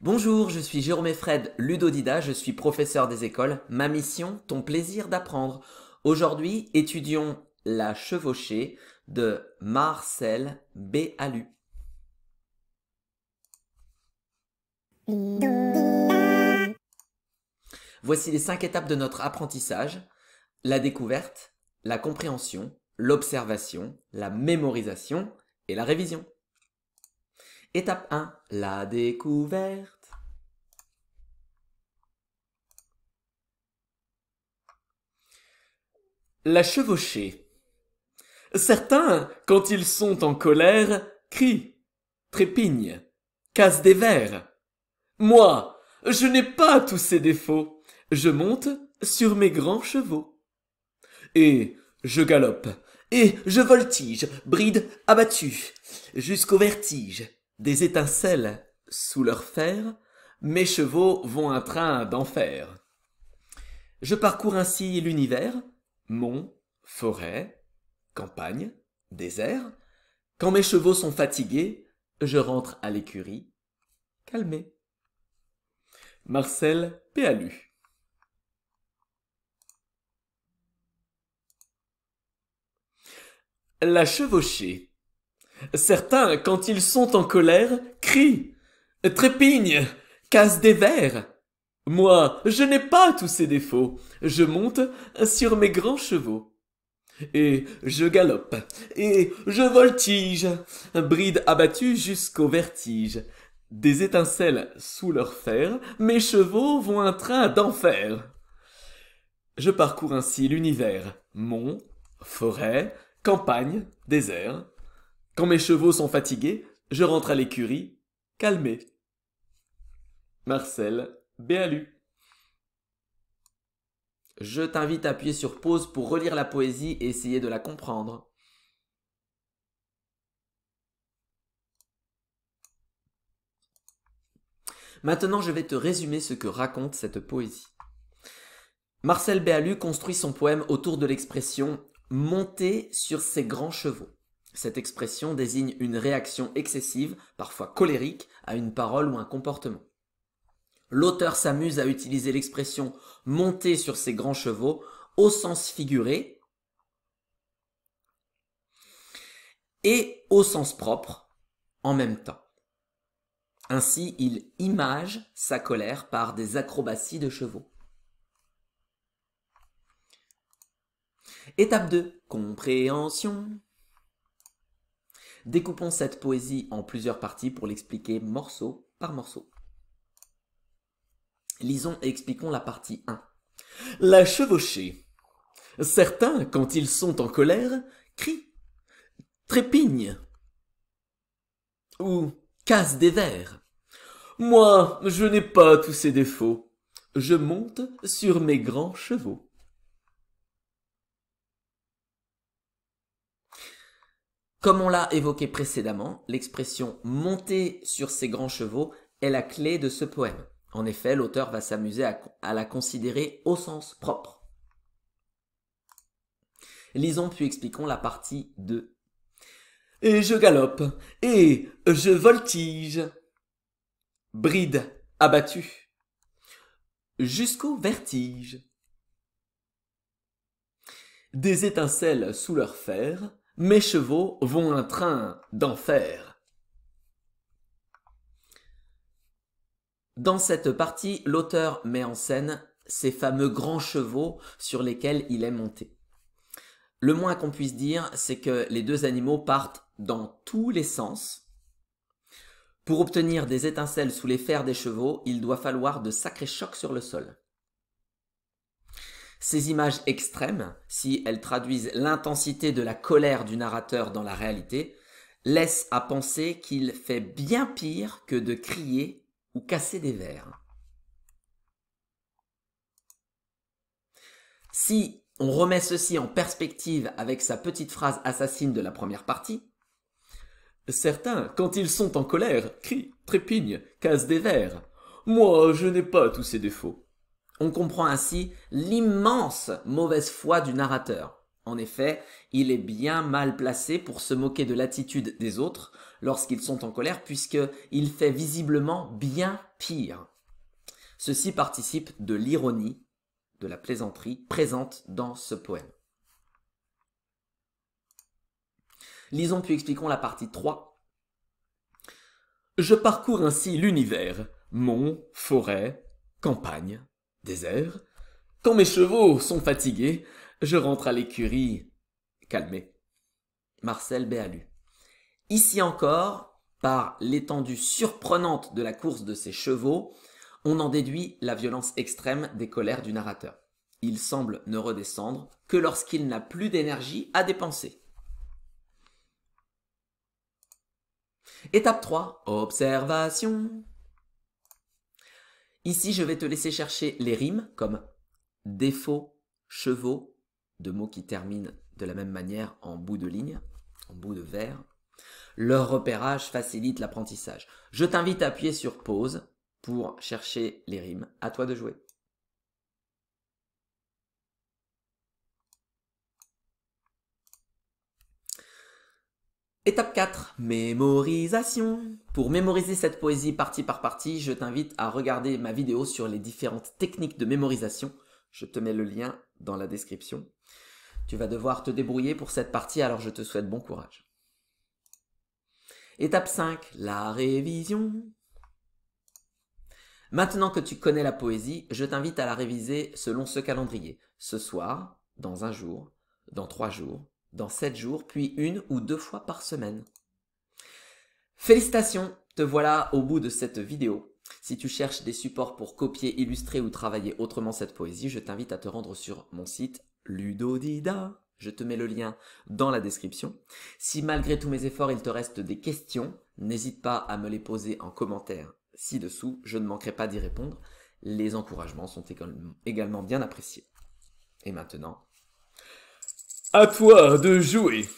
Bonjour, je suis Jérôme Fred Ludodida, je suis professeur des écoles. Ma mission, ton plaisir d'apprendre. Aujourd'hui, étudions La chevauchée de Marcel Béalu. Voici les cinq étapes de notre apprentissage. La découverte, la compréhension, l'observation, la mémorisation et la révision. Étape 1, la découverte. La chevauchée. Certains, quand ils sont en colère, crient, trépignent, cassent des verres. Moi, je n'ai pas tous ces défauts. Je monte sur mes grands chevaux. Et je galope, et je voltige, bride abattue, jusqu'au vertige des étincelles sous leur fer, mes chevaux vont un train d'enfer. Je parcours ainsi l'univers, monts, forêts, campagnes, déserts. Quand mes chevaux sont fatigués, je rentre à l'écurie, calmé. Marcel Péalu La chevauchée Certains, quand ils sont en colère, crient, trépignent, cassent des verres. Moi, je n'ai pas tous ces défauts. Je monte sur mes grands chevaux. Et je galope, et je voltige, bride abattue jusqu'au vertige. Des étincelles sous leurs fer, mes chevaux vont un train d'enfer. Je parcours ainsi l'univers, monts, forêts, campagnes, déserts, quand mes chevaux sont fatigués, je rentre à l'écurie, calmé. Marcel Béalu. Je t'invite à appuyer sur pause pour relire la poésie et essayer de la comprendre. Maintenant, je vais te résumer ce que raconte cette poésie. Marcel Béalu construit son poème autour de l'expression monter sur ses grands chevaux. Cette expression désigne une réaction excessive, parfois colérique, à une parole ou un comportement. L'auteur s'amuse à utiliser l'expression monter sur ses grands chevaux au sens figuré et au sens propre en même temps. Ainsi, il image sa colère par des acrobaties de chevaux. Étape 2. Compréhension. Découpons cette poésie en plusieurs parties pour l'expliquer morceau par morceau. Lisons et expliquons la partie 1. La chevauchée. Certains, quand ils sont en colère, crient, trépignent ou cassent des verres. Moi, je n'ai pas tous ces défauts. Je monte sur mes grands chevaux. Comme on l'a évoqué précédemment, l'expression monter sur ses grands chevaux est la clé de ce poème. En effet, l'auteur va s'amuser à, la considérer au sens propre. Lisons puis expliquons la partie 2. Et je galope, et je voltige. Bride abattue. Jusqu'au vertige. Des étincelles sous leur fer mes chevaux vont un train d'enfer. Dans cette partie, l'auteur met en scène ces fameux grands chevaux sur lesquels il est monté. Le moins qu'on puisse dire, c'est que les deux animaux partent dans tous les sens. Pour obtenir des étincelles sous les fers des chevaux, il doit falloir de sacrés chocs sur le sol. Ces images extrêmes, si elles traduisent l'intensité de la colère du narrateur dans la réalité, laissent à penser qu'il fait bien pire que de crier ou casser des verres. Si on remet ceci en perspective avec sa petite phrase assassine de la première partie, certains, quand ils sont en colère, crient, trépignent, cassent des verres. Moi, je n'ai pas tous ces défauts. On comprend ainsi l'immense mauvaise foi du narrateur. En effet, il est bien mal placé pour se moquer de l'attitude des autres lorsqu'ils sont en colère puisqu'il fait visiblement bien pire. Ceci participe de l'ironie, de la plaisanterie présente dans ce poème. Lisons puis expliquons la partie 3. Je parcours ainsi l'univers, monts, forêts, campagnes, désert. Quand mes chevaux sont fatigués, je rentre à l'écurie calmé. Marcel Béalu. Ici encore, par l'étendue surprenante de la course de ses chevaux, on en déduit la violence extrême des colères du narrateur. Il semble ne redescendre que lorsqu'il n'a plus d'énergie à dépenser. Étape 3. Observation. Ici, je vais te laisser chercher les rimes comme défaut, chevaux, deux mots qui terminent de la même manière en bout de ligne, en bout de verre Leur repérage facilite l'apprentissage. Je t'invite à appuyer sur pause pour chercher les rimes. À toi de jouer. Étape 4, mémorisation. Pour mémoriser cette poésie partie par partie, je t'invite à regarder ma vidéo sur les différentes techniques de mémorisation. Je te mets le lien dans la description. Tu vas devoir te débrouiller pour cette partie, alors je te souhaite bon courage. Étape 5, la révision. Maintenant que tu connais la poésie, je t'invite à la réviser selon ce calendrier. Ce soir, dans un jour, dans trois jours, dans 7 jours, puis une ou deux fois par semaine. Félicitations, te voilà au bout de cette vidéo. Si tu cherches des supports pour copier, illustrer ou travailler autrement cette poésie, je t'invite à te rendre sur mon site Ludodida. Je te mets le lien dans la description. Si malgré tous mes efforts, il te reste des questions, n'hésite pas à me les poser en commentaire ci-dessous, je ne manquerai pas d'y répondre. Les encouragements sont également bien appréciés. Et maintenant, à toi de jouer.